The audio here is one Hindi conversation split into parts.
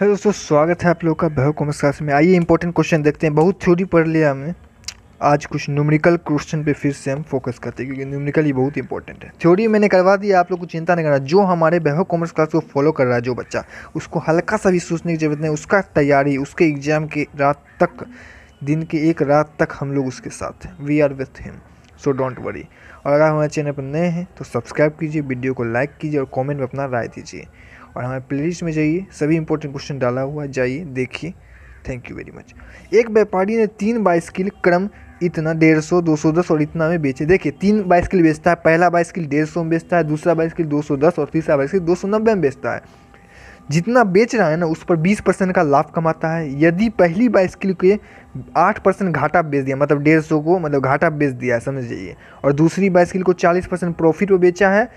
हेलो दोस्तों स्वागत है आप लोग का भय कॉमर्स क्लास में आइए इंपॉर्टेंट क्वेश्चन देखते हैं बहुत थ्योरी पढ़ लिया हमने आज कुछ न्यूमेरिकल क्वेश्चन पे फिर से हम फोकस करते हैं क्योंकि न्यूमरिकल ही बहुत इंपॉर्टेंट है थ्योरी मैंने करवा दी आप लोग को चिंता नहीं करना जो हमारे बहु कॉमर्स क्लास को फॉलो कर रहा है जो बच्चा उसको हल्का सा भी सोचने की जरूरत नहीं उसका तैयारी उसके एग्जाम के रात तक दिन के एक रात तक हम लोग उसके साथ हैं we are with him so don't worry और अगर हमारे चैनल पर नए हैं तो सब्सक्राइब कीजिए वीडियो को लाइक कीजिए और कॉमेंट में अपना राय दीजिए और हमारे प्लेलिस्ट में जाइए सभी इंपॉर्टेंट क्वेश्चन डाला हुआ है जाइए देखिए थैंक यू वेरी मच एक व्यापारी ने तीन बाइसकिल क्रम इतना डेढ़ सौ दो सौ दस और इतना में बेचे देखिए तीन बाइसकिल बेचता है पहला बाइसकिल डेढ़ सौ में बेचता है दूसरा बाइसकिल दो सौ दस और तीसरा बाइसकिल दो सौ नब्बे में बेचता है जितना बेच रहा है ना उस पर बीस परसेंट का लाभ कमाता है यदि पहली बाइसकिल के आठ परसेंट घाटा बेच दिया मतलब डेढ़ सौ को मतलब घाटा बेच दिया है समझ जाइए और दूसरी बाइसकिल को चालीस परसेंट प्रॉफिट पर बेचा है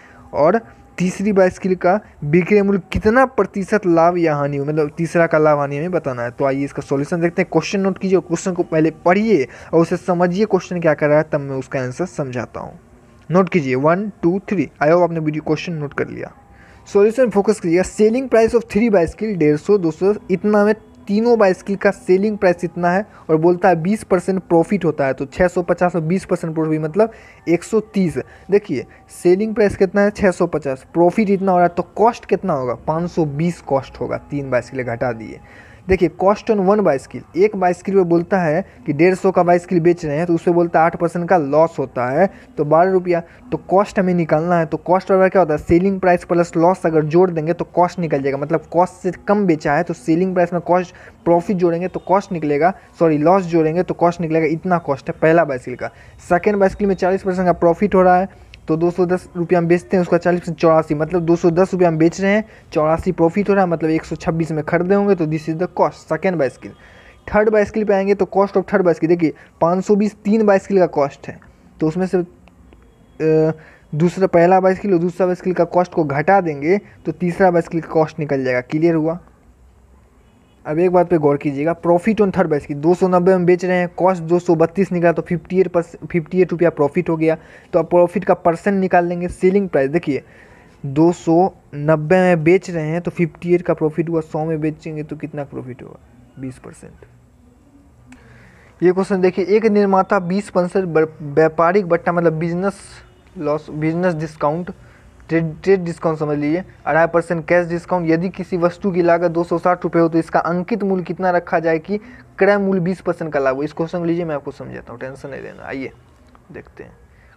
और तीसरी बाइसिकल का बिक्री मूल्य कितना प्रतिशत लाभ या हानि हो मतलब तीसरा का लाभ हानि हमें बताना है तो आइए इसका सॉल्यूशन देखते हैं क्वेश्चन नोट कीजिए क्वेश्चन को पहले पढ़िए और उसे समझिए क्वेश्चन क्या कर रहा है तब मैं उसका आंसर समझाता हूँ नोट कीजिए one two three I hope आपने वीडियो क्वेश्चन नोट कर लिया सॉल्यूशन फोकस कीजिएगा selling price of three cycle डेढ़ सौ दो सौ इतना में तीनों बाइसिकल का सेलिंग प्राइस इतना है और बोलता है 20 परसेंट प्रॉफिट होता है तो 650 और 20 परसेंट प्रॉफिट मतलब 130 देखिए सेलिंग प्राइस कितना है 650 प्रॉफिट इतना हो रहा है तो कॉस्ट कितना होगा 520 कॉस्ट होगा तीन बाइसिकल घटा दिए देखिए cost on one bicycle एक बाई स्किल पे बोलता है कि डेढ़ सौ का बाई स्किल बेच रहे हैं तो उसमें बोलता है आठ परसेंट का लॉस होता है तो बारह रुपया तो कॉस्ट हमें निकालना है तो कॉस्ट अगर क्या होता है सेलिंग प्राइस प्लस लॉस अगर जोड़ देंगे तो कॉस्ट निकल जाएगा मतलब कॉस्ट से कम बेचा है तो सेलिंग प्राइस में कॉस्ट प्रॉफिट जोड़ेंगे तो कॉस्ट निकलेगा सॉरी लॉस जोड़ेंगे तो कॉस्ट निकलेगा इतना कॉस्ट है पहला बाइस्किल का सेकेंड बाइस्किल में चालीस परसेंट का प्रॉफिट हो रहा है तो दो सौ दस रुपया हम बेचते हैं उसका चालीस परसेंट चौरासी मतलब दो सौ दस रुपये हम बेच रहे हैं चौरासी प्रॉफिट हो रहा है मतलब एक सौ छब्बीस में खरीदे होंगे तो this is the cost second bicycle third bicycle पर आएंगे तो cost of third bicycle देखिए पाँच सौ बीस तीन बाई स्किल का कॉस्ट है तो उसमें से दूसरा पहला स्किल और दूसरा स्किल का कॉस्ट को घटा देंगे तो तीसरा स्किल का कॉस्ट निकल जाएगा क्लियर हुआ अब एक बात पे गौर कीजिएगा प्रॉफिट ऑन थर्ड बैच की दो सौ नब्बे में बेच रहे हैं कॉस्ट दो सौ बत्तीस निकला तो fifty eight percent fifty eight रुपया प्रॉफिट हो गया तो अब प्रॉफिट का परसेंट निकाल लेंगे सेलिंग प्राइस देखिए दो सौ नब्बे में बेच रहे हैं तो फिफ्टी एट का प्रॉफिट हुआ सौ में बेचेंगे तो कितना प्रॉफिट होगा बीस परसेंट ये क्वेश्चन देखिए एक निर्माता बीस परसेंट व्यापारिक बट्टा मतलब business loss business discount trade trade discount समझ लीजिए अढ़ाई परसेंट कैश डिस्काउंट यदि किसी वस्तु की लागत दो सौ साठ रुपये हो तो इसका अंकित मूल्य कितना रखा जाए कि क्रय मूल्य बीस परसेंट का लाभ हो इस क्वेश्चन लीजिए मैं आपको समझाता हूँ टेंशन नहीं लेना आइए देखते हैं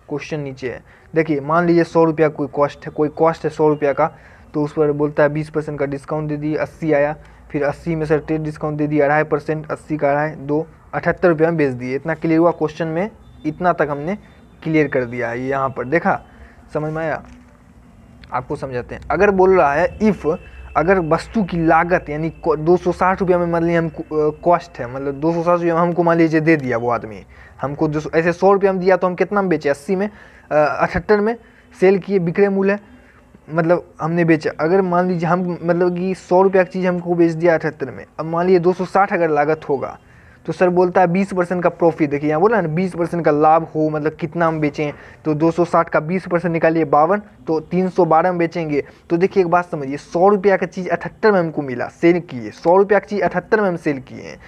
क्वेश्चन नीचे है देखिए मान लीजिए सौ रुपया कोई कॉस्ट है कोई कॉस्ट है सौ रुपया का तो उस पर बोलता है बीस परसेंट का डिस्काउंट दे दिए अस्सी आया फिर अस्सी में सर ट्रेड डिस्काउंट दे दिए अढ़ाई परसेंट अस्सी का अढ़ाई दो अठहत्तर रुपये में बेच दिए इतना क्लियर हुआ क्वेश्चन में इतना तक हमने क्लियर कर दिया है यहाँ पर देखा समझ में आया आपको समझाते हैं अगर बोल रहा है इफ़ अगर वस्तु की लागत यानी दो सौ साठ रुपये में मान लीजिए हम कॉस्ट है मतलब दो सौ साठ रुपये में हमको मान लीजिए दे दिया वो आदमी हमको दो ऐसे सौ रुपये में दिया तो हम कितना में बेचे अस्सी में अठहत्तर में सेल किए बिक्रय मूल्य है मतलब हमने बेचा अगर मान लीजिए हम मतलब कि सौ रुपया की चीज़ हमको बेच दिया अठहत्तर में अब मान लीजिए दो सौ साठ अगर लागत होगा तो सर बोलता है बीस परसेंट का प्रॉफिट देखिए यहाँ बोला ना बीस परसेंट का लाभ हो मतलब कितना हम बेचें तो 260 का बीस परसेंट निकालिए बावन तो 312 में बेचेंगे तो देखिए एक बात समझिए सौ रुपया का चीज़ अठहत्तर में हमको मिला सेल किए सौ रुपया की चीज़ अठहत्तर में हम सेल किए हैं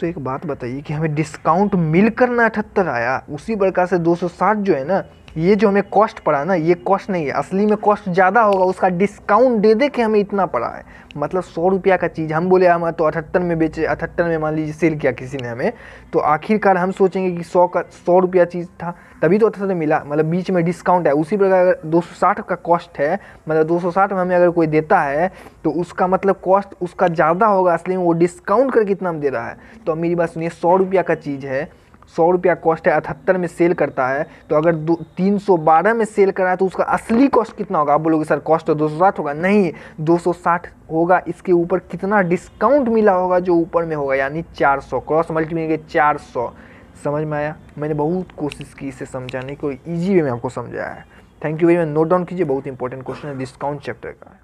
तो एक बात बताइए कि हमें डिस्काउंट मिलकर ना अठहत्तर आया उसी प्रकार से साठ जो है ना ये जो हमें कॉस्ट पड़ा ना ये कॉस्ट नहीं है असली में कॉस्ट ज़्यादा होगा उसका डिस्काउंट दे दे के हमें इतना पड़ा है मतलब सौ रुपया का चीज़ हम बोले हम तो अठहत्तर में बेचे अठहत्तर में मान लीजिए सेल किया किसी ने हमें तो आखिरकार हम सोचेंगे कि सौ का सौ रुपया चीज़ था तभी तो अठहत्तर मिला मतलब बीच में डिस्काउंट है उसी प्रकार अगर दो का कॉस्ट है मतलब दो में हमें अगर कोई देता है तो उसका मतलब कॉस्ट उसका ज़्यादा होगा असली में वो डिस्काउंट करके इतना हम दे रहा है तो मेरी बात सुनिए सौ का चीज़ है सौ रुपया कॉस्ट है अठहत्तर में सेल करता है तो अगर दो तीन सौ बारह में सेल करा है तो उसका असली कॉस्ट कितना होगा आप बोलोगे सर कॉस्ट तो दो सौ साठ होगा नहीं दो सौ साठ होगा इसके ऊपर कितना डिस्काउंट मिला होगा जो ऊपर में होगा यानी चार सौ क्रॉस के चार सौ समझ में आया मैंने बहुत कोशिश की इसे समझाने को ईजी वे में आपको समझाया है thank you very much note down कीजिए बहुत इंपॉर्टेंट क्वेश्चन है डिस्काउंट चैप्टर का